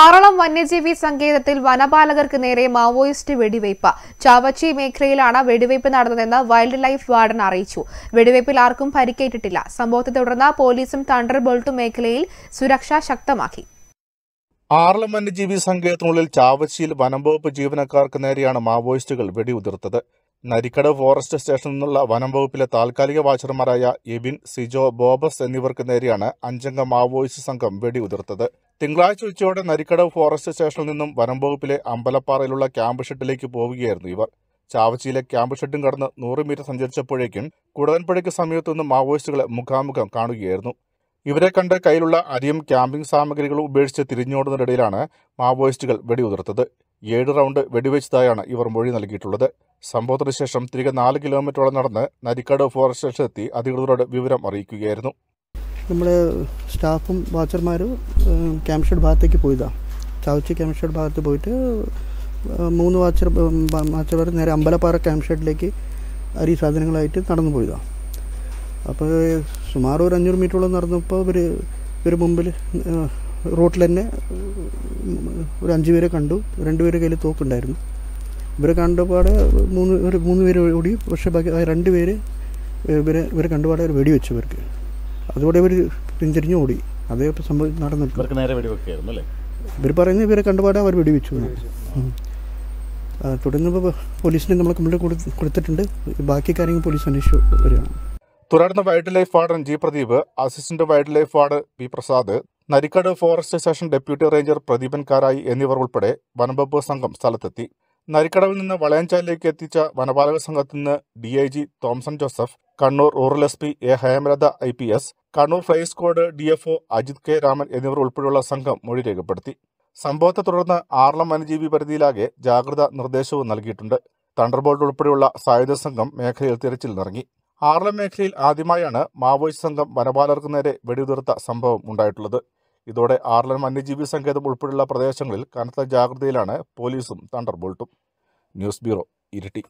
ആറളം വന്യജീവി സങ്കേതത്തിൽ വനപാലകർക്ക് നേരെ മാവോയിസ്റ്റ് വെടിവയ്പ് ചാവച്ചി മേഖലയിലാണ് വെടിവയ്പ് നടന്നതെന്ന് വൈൽഡ് ലൈഫ് വാർഡൻ അറിയിച്ചു വെടിവയ്പിൽ ആർക്കും പരിക്കേറ്റിട്ടില്ല സംഭവത്തെ തുടർന്ന് പോലീസും ബോൾട്ടും മേഖലയിൽ സുരക്ഷ ശക്തമാക്കി ആറളം വന്യജീവി സങ്കേതത്തിനുള്ളിൽ ചാവച്ചിയിൽ വനംവകുപ്പ് ജീവനക്കാർക്ക് നേരെയാണ് മാവോയിസ്റ്റുകൾ വെടിയുതിർത്തത് നരിക്കട ഫോറസ്റ്റ് സ്റ്റേഷനിൽ നിന്നുള്ള വനംവകുപ്പിലെ താൽക്കാലിക വാച്ചർമാരായ എബിൻ സിജോ ബോബസ് എന്നിവർക്ക് നേരെയാണ് അഞ്ചംഗ മാവോയിസ്റ്റ് സംഘം വെടിയുതിർത്തത് തിങ്കളാഴ്ച ഉച്ചയോടെ നരിക്കടവ് ഫോറസ്റ്റ് സ്റ്റേഷനിൽ നിന്നും വനംവകുപ്പിലെ അമ്പലപ്പാറയിലുള്ള ക്യാമ്പ് ഷെഡിലേക്ക് പോവുകയായിരുന്നു ഇവർ ചാവച്ചിയിലെ ക്യാമ്പ് ഷെഡും കടന്ന് നൂറ് മീറ്റർ സഞ്ചരിച്ചപ്പോഴേക്കും കുടവൻപുഴയ്ക്ക് സമീപത്തുനിന്ന് മാവോയിസ്റ്റുകളെ മുഖാമുഖം കാണുകയായിരുന്നു ഇവരെ കണ്ട് കയ്യിലുള്ള അരിയും ക്യാമ്പിംഗ് സാമഗ്രികളും ഉപേക്ഷിച്ച് തിരിഞ്ഞോടുന്നതിനിടയിലാണ് മാവോയിസ്റ്റുകൾ വെടിയുതിർത്തത് ഏഴ് റൗണ്ട് വെടിവെച്ചതായാണ് ഇവർ മൊഴി നൽകിയിട്ടുള്ളത് സംഭവത്തിന് ശേഷം തിരികെ നാല് കിലോമീറ്ററോളം നടന്ന് നരിക്കാട് ഫോറസ്റ്റ് സ്റ്റേഷനിലെത്തി അധികൃതരോട് വിവരം അറിയിക്കുകയായിരുന്നു നമ്മുടെ സ്റ്റാഫും വാച്ചർമാരും ക്യാമ്പ് ഭാഗത്തേക്ക് പോയതാണ് ചാവച്ചി ക്യാമ്പ് ഭാഗത്ത് പോയിട്ട് മൂന്ന് വാച്ചർ വാച്ചർമാർ നേരെ അമ്പലപ്പാറ ക്യാമ്പ് അരി സാധനങ്ങളായിട്ട് നടന്നു പോയതാണ് അപ്പോൾ സുമാർ ഒരു അഞ്ഞൂറ് മീറ്ററോളം നടന്നപ്പോൾ ഇവർ ഇവർ മുമ്പിൽ റോട്ടിൽ തന്നെ ഒരു അഞ്ച് പേരെ കണ്ടു രണ്ടുപേരെ കയ്യിൽ തോക്കുണ്ടായിരുന്നു ഇവരെ കണ്ടപാട് മൂന്ന് ഒരു മൂന്ന് പേര് ഓടി പക്ഷേ ബാക്കി രണ്ട് പേര് ഇവരെ ഇവരെ കണ്ടുപാടെ ഒരു വെടിവെച്ചു ഇവർക്ക് അതോടെ ഇവർ പിന്തിരിഞ്ഞു അതേ സംഭവം നടന്നിട്ടുണ്ട് ഇവർ പറയുന്നത് ഇവരെ കണ്ടുപാടെ അവർ വെടിവെച്ചു തുടങ്ങുമ്പോൾ പോലീസിനെ നമ്മൾ കംപ്ലൈൻറ്റ് കൊടുത്തിട്ടുണ്ട് ബാക്കി കാര്യങ്ങൾ പോലീസ് അന്വേഷിച്ചു വരികയാണ് തുടർന്ന് wildlife warden G Pradeep assistant wildlife warden P Prasad Narikkad forest station deputy ranger Pradeepan Karayi എന്നിവർ ഉൾപ്പെടെ വനംവകുപ്പ് സംഘം സ്ഥലത്തെത്തി നരിക്കടവിൽ നിന്ന് വളയഞ്ചാലിലേക്ക് എത്തിച്ച വനപാലക സംഘത്തിൽ നിന്ന് D I G Thomson Joseph Kannur rural S P A ഹയമരഥ I P S Kannur fly squad D F O Ajith K Raman എന്നിവർ ഉൾപ്പെടെയുള്ള സംഘം മൊഴി രേഖപ്പെടുത്തി സംഭവത്തെ തുടർന്ന് ആറളം വനജീവി പരിധിയിലാകെ ജാഗ്രതാ നിർദ്ദേശവും നൽകിയിട്ടുണ്ട് തണ്ടർബോൾട്ട് ഉൾപ്പെടെയുള്ള സായുധ സംഘം മേഖലയിൽ നിറങ്ങി ആറളം മേഖലയിൽ ആദ്യമായാണ് മാവോയിസ്റ്റ് സംഘം വനപാലർക്കു നേരെ വെടിയുതിർത്ത സംഭവം ഉണ്ടായിട്ടുള്ളത് ഇതോടെ ആർലൻ വന്യജീവി സങ്കേതം ഉൾപ്പെടെയുള്ള പ്രദേശങ്ങളിൽ കനത്ത ജാഗ്രതയിലാണ് പോലീസും തണ്ടർബോൾട്ടും ന്യൂസ് ബ്യൂറോ ഇരിട്ടി